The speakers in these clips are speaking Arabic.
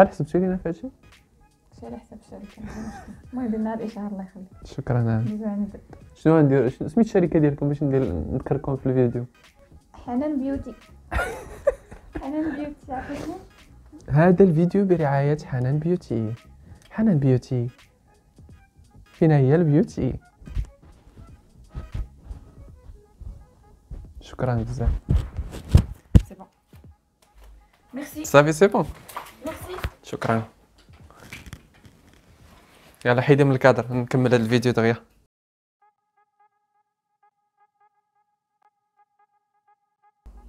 شحال حسب شي لينا فهادشي؟ شي على حساب الشركه المهم دير نهار الله يخليك شكرا شنو غندير سميت الشركه ديالكم باش ندير نذكركم في الفيديو حنان بيوتي حنان بيوتي عرفتي هذا الفيديو برعاية حنان بيوتي حنان بيوتي فينا هي البيوتي شكرا بزاف سي بون ميرسي صافي سي بون شكرا يلا حيدي من الكادر نكمل هذا الفيديو دغيا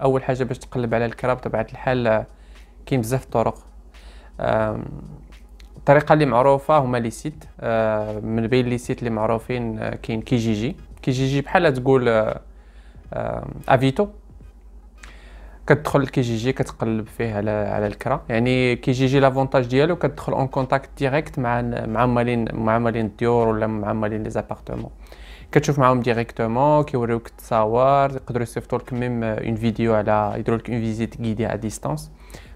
اول حاجه باش تقلب على الكراب بطبيعه الحال كاين بزاف الطرق الطريقه اللي معروفه هما لي سيت آه، من بين لي سيت اللي معروفين آه، كاين كيجيجي كيجيجي بحال تقول آه، افيتو كتدخل لكي جي كتقلب فيه على على الكرا يعني كي جي جي لافونتاج ديالو كتدخل اون كونتاكت ديريكت مع مع مالين مع مالين الديور ولا مع مالين لي زابارتمون كتشوف معاهم ديريكتومون كيوريوك التصاور يقدروا يصيفطوا لك ميم اون آه، فيديو على يديروا لك اون فيزيت كيدي ا ديستانس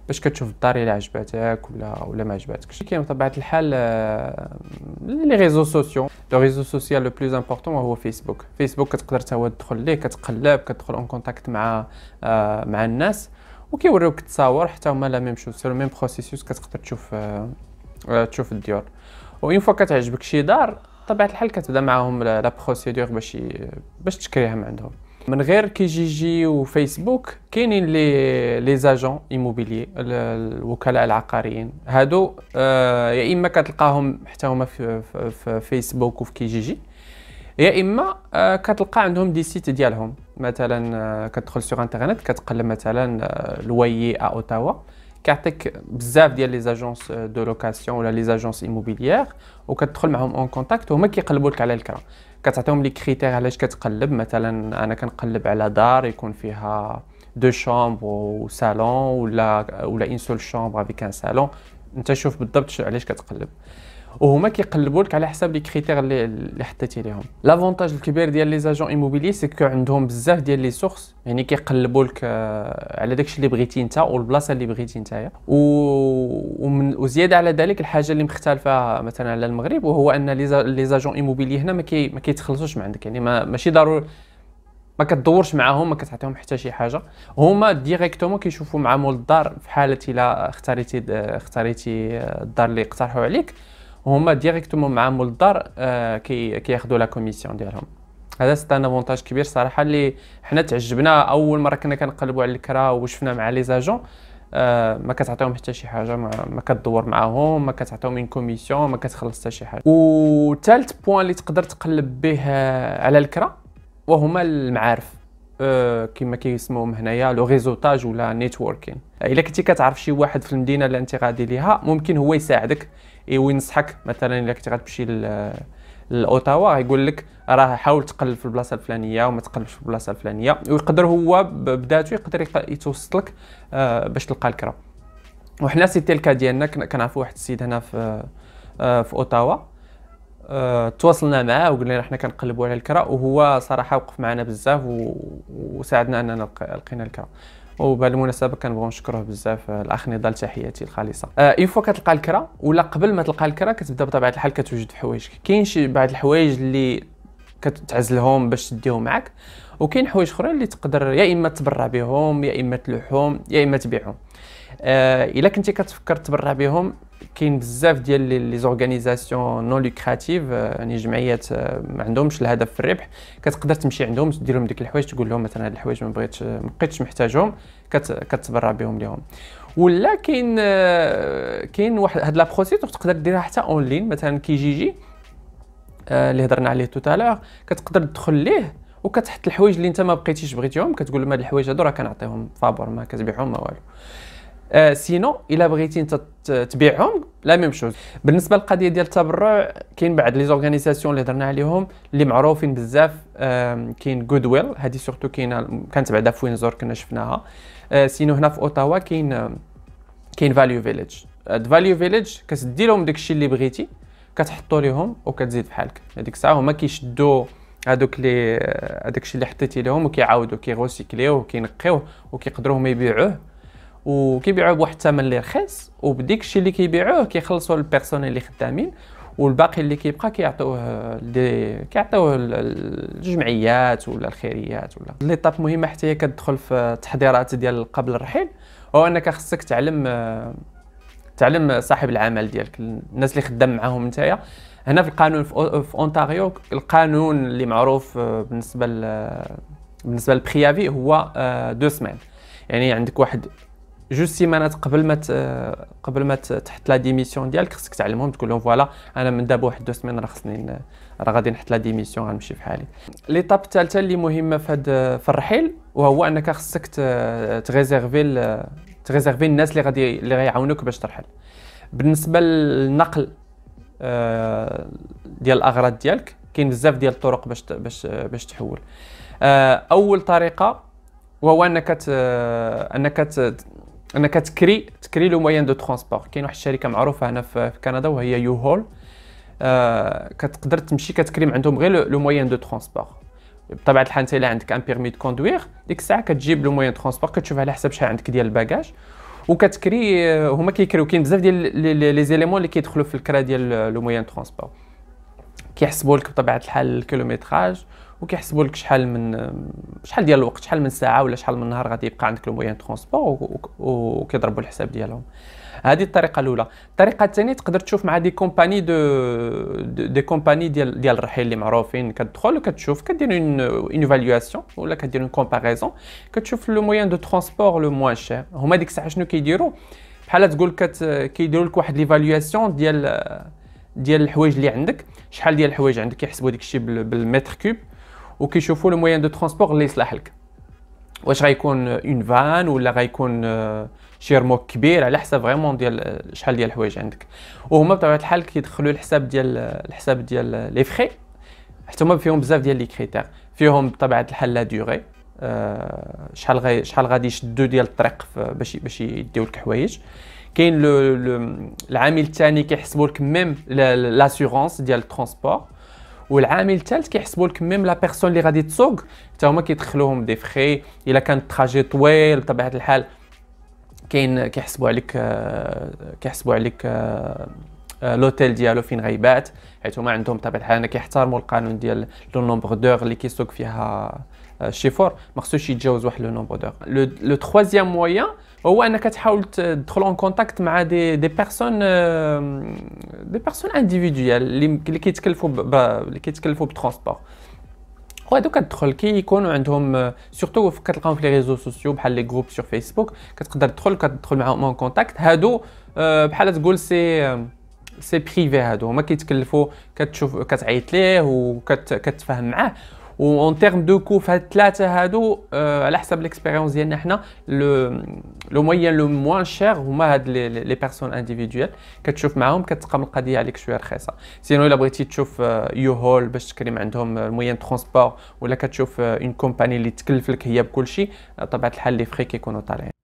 باش كتشوف الدار الا عجباتك ولا ولا ما عجباتكش كاين بطبيعه الحال آه، لي ريزو سوسيو لو ريزو سوسيال لو بلوز امبورطون هو فيسبوك فيسبوك كتقدر تا هو تدخل ليه كتقلب كتدخل اون كونتاكت مع آه، مع الناس وكيوريوك التصاور حتى هما لا ميم شوز لو ميم بروسيسوس كتقدر تشوف تشوف الديور وين فوا كتعجبك شي دار طبيعه الحال كتبدا معاهم لا بروسيدور باش باش تشكريهم عندهم من غير كي جي جي وفيسبوك كاينين لي لي زاجون ايموبيلي الوكلاء العقاريين هادو آه، يا اما كتلقاهم حتى هما في, في, فيسبوك وفي كي جي جي يا اما آه، كتلقى عندهم دي سيت ديالهم مثلا آه، كتدخل سوغ انترنت كتقلب مثلا آه لويي ا اوتاوا كيعطيك بزاف ديال لي زاجونس آه، دو لوكاسيون ولا لي زاجونس ايموبيليير وكتدخل معاهم اون كونتاكت وهما كيقلبوا لك على الكره كتعطيهم لي كريتير علاش كتقلب مثلا انا كنقلب على دار يكون فيها دو شامبر وسالون ولا ولا اون سول شامبر افيك ان سالون انت شوف بالضبط علاش كتقلب وهما كيقلبوا لك على حساب لي كريتير اللي اللي حطيتي ليهم لافونتاج الكبير ديال لي زاجون ايموبيلي سي كو عندهم بزاف ديال لي سورس يعني كيقلبوا لك آه، على داكشي اللي بغيتي انت والبلاصه اللي بغيتي نتايا و... ومن... وزياده على ذلك الحاجه اللي مختلفه مثلا على المغرب وهو ان لي زاجون ايموبيلي هنا ما كي... ما كيتخلصوش من عندك يعني ما... ماشي ضروري ما كتدورش معاهم ما كتعطيهم حتى شي حاجه هما ديريكتومون كيشوفوا مع مول الدار في حاله الا اختاريتي اختاريتي الدار اللي اقترحوا عليك وهما ديريكتومون مع مول الدار آه، كياخذوا لا كوميسيون ديالهم هذا سيت ان افونتاج كبير صراحه اللي حنا تعجبنا اول مره كنا كنقلبوا على الكرا وشفنا مع لي زاجون آه، ما كتعطيهم حتى شي حاجه ما, ما كتدور معاهم ما كتعطيهم ان كوميسيون ما كتخلص حتى شي حاجه وثالث بوان اللي تقدر تقلب به آه، على الكرا وهما المعارف آه، كما كيسموهم هنايا لو ريزوتاج ولا نيتوركين آه، الا كنتي كتعرف شي واحد في المدينه اللي انت غادي ليها ممكن هو يساعدك وينصحك مثلا الا كنتي غتمشي لاوتاوا يقول لك راه حاول تقلب في البلاصه الفلانيه وما تقلبش في البلاصه الفلانيه ويقدر هو بذاته يقدر يتوسط لك آه، باش تلقى الكرا وحنا سيتي الكا ديالنا كنعرفوا واحد السيد هنا في في اوتاوا أه، تواصلنا معاه وقلنا له حنا كنقلبوا على الكرا وهو صراحه وقف معنا بزاف و... وساعدنا اننا لقينا الكرا وبالمناسبه كنبغيو نشكروه بزاف آه، الاخ نضال تحياتي الخالصه آه اي فوا كتلقى الكرا ولا قبل ما تلقى الكرا كتبدا بطبيعه الحال كتوجد في حوايجك كاين شي بعض الحوايج اللي كتعزلهم باش تديهم معك وكاين حوايج اخرين اللي تقدر يا اما تبرع بهم يا اما تلوحهم يا اما تبيعهم آه، الا كنتي كتفكر تبرع بهم كاين بزاف ديال لي زورغانيزاسيون نون لوكراتيف آه، يعني جمعيات آه، ما عندهمش الهدف في الربح كتقدر تمشي عندهم دير لهم ديك الحوايج تقول لهم مثلا هاد الحوايج ما بغيتش ما بقيتش محتاجهم كتبرع بهم ليهم ولا كاين كاين واحد هاد لابروسيدور تقدر ديرها حتى اونلاين مثلا كي جي جي اللي هضرنا عليه توتالور كتقدر تدخل ليه وكتحط الحوايج اللي انت ما بقيتيش بغيتيهم كتقول لهم هاد الحوايج هادو راه كنعطيهم فابور ما كتبيعهم ما والو آه، سينو الا بغيتي انت تبيعهم لا ميم شوز بالنسبه للقضيه ديال التبرع كاين بعض لي زورغانيزاسيون اللي هضرنا عليهم اللي معروفين بزاف كاين جود ويل هذه سورتو كاينه كانت بعدا في وينزور كنا شفناها آه، سينو هنا في اوتاوا كاين كاين فاليو فيليج هاد فاليو فيليج كتدي لهم داكشي اللي بغيتي كتحطو ليهم وكتزيد بحالك هذيك الساعه هما كيشدو هذوك لي هذاك آه، الشيء اللي حطيتي لهم وكيعاودوا كيغوسيكليوه وكينقيوه وكيقدروا هما يبيعوه وكيبيعوه بواحد الثمن اللي رخيص وبديك الشيء اللي كيبيعوه كيخلصوا للبيرسونيل اللي خدامين والباقي اللي كيبقى كيعطيوه لي كيعطيوه للجمعيات ولا الخيريات ولا طاب مهمه حتى هي كتدخل في التحضيرات ديال قبل الرحيل هو انك خصك تعلم تعلم صاحب العمل ديالك الناس اللي خدام معاهم نتايا هنا في القانون في اونتاريو القانون اللي معروف آه، بالنسبه بالنسبه للبريافي هو آه، دو سمان يعني عندك واحد جوج سيمانات قبل ما قبل ما تحط لا ديميسيون ديالك خصك تعلمهم تقول لهم فوالا انا من دابا واحد دو سمين راه خصني راه غادي نحط لا ديميسيون غنمشي في حالي ليطاب الثالثه اللي مهمه في هذا في الرحيل وهو انك خصك تغيزيرفي تغيزيرفي الناس اللي غادي اللي غيعاونوك باش ترحل بالنسبه للنقل آه، ديال الاغراض ديالك كاين بزاف ديال الطرق باش باش باش تحول آه، اول طريقه وهو انك انك انك تكري تكري لو مويان دو ترونسبور كاين واحد الشركه معروفه هنا في كندا وهي يو هول آه كتقدر تمشي كتكري عندهم غير لو مويان دو ترونسبور بطبيعه الحال انت الا عندك ان بيرمي دو كوندوير ديك الساعه كتجيب لو موان ترونسبور كتشوف على حسب شحال عندك ديال الباكاج وكتكري آه، هما كيكريو كاين بزاف ديال لي زيليمون اللي كيدخلوا في الكرا ديال لو موان ترونسبور كيحسبوا لك بطبيعه الحال الكيلومتراج وكيحسبوا لك شحال من شحال ديال الوقت شحال من ساعه ولا شحال من نهار غادي يبقى عندك لو مويان ترونسبور وكيضربوا الحساب ديالهم هذه الطريقه الاولى الطريقه الثانيه تقدر تشوف مع دي كومباني دو دي كومباني ديال ديال الرحيل اللي معروفين كتدخل وكتشوف كدير اون ايفالواسيون فاليواسيون ولا كدير اون كومباريزون كتشوف لو مويان دو ترونسبور لو موان شير هما ديك الساعه شنو كيديروا بحال تقول كت كيديروا لك واحد ليفالواسيون ديال ديال الحوايج اللي عندك شحال ديال الحوايج عندك كيحسبوا داك الشيء بالمتر كوب وكيشوفوا لو موين دو ترونسبور اللي يصلح لك واش غيكون اون فان ولا غيكون شي رموك كبير على حسب فريمون ديال شحال ديال الحوايج عندك وهما بطبيعه الحال كيدخلوا الحساب ديال الحساب ديال لي فري حتى هما فيهم بزاف ديال لي كريتير فيهم بطبيعه الحال لا ديوغي شحال غي شحال غادي يشدو ديال الطريق باش باش يديو لك حوايج كاين العامل الثاني كيحسبوا لك ميم لاسيغونس ديال الترونسبور والعامل الثالث كيحسبوا لك ميم لا بيرسون اللي غادي تسوق حتى هما كيدخلوهم دي فري الا كان التراجي طويل بطبيعه الحال كاين كيحسبوا عليك آه، كيحسبوا عليك آه، آه، لوتيل ديالو فين غيبات حيت هما عندهم بطبيعه الحال كيحترموا القانون ديال لو نومبر دور اللي كيسوق فيها الشيفور ما خصوش يتجاوز واحد لو نومبر دو لو تخوازيام مويا هو انك تحاول تدخل اون كونتاكت مع دي دي بيرسون دي بيرسون انديفيديوال اللي كيتكلفوا اللي كيتكلفوا بالترونسبور وهذوك كتدخل كي يكونوا عندهم سورتو كتلقاهم في لي ريزو سوسيو بحال لي جروب سور فيسبوك كتقدر تدخل كتدخل معاهم اون كونتاكت هادو بحال تقول سي سي بريفي هادو هما كيتكلفوا كتشوف كتعيط ليه وكتفاهم معاه وان تيرم دو كو في هاد الثلاثه هادو آه على حسب ليكسبيريونس ديالنا حنا لو موين لو موان شير هما هاد لي بيرسون انديفيديوال كتشوف معاهم كتقام القضيه عليك شويه رخيصه سينو الا بغيتي تشوف آه، يو هول باش تكريم عندهم الموين آه، ترونسبور ولا كتشوف اون آه، كومباني اللي تكلف لك هي بكل شيء الحال لي فري كيكونوا طالعين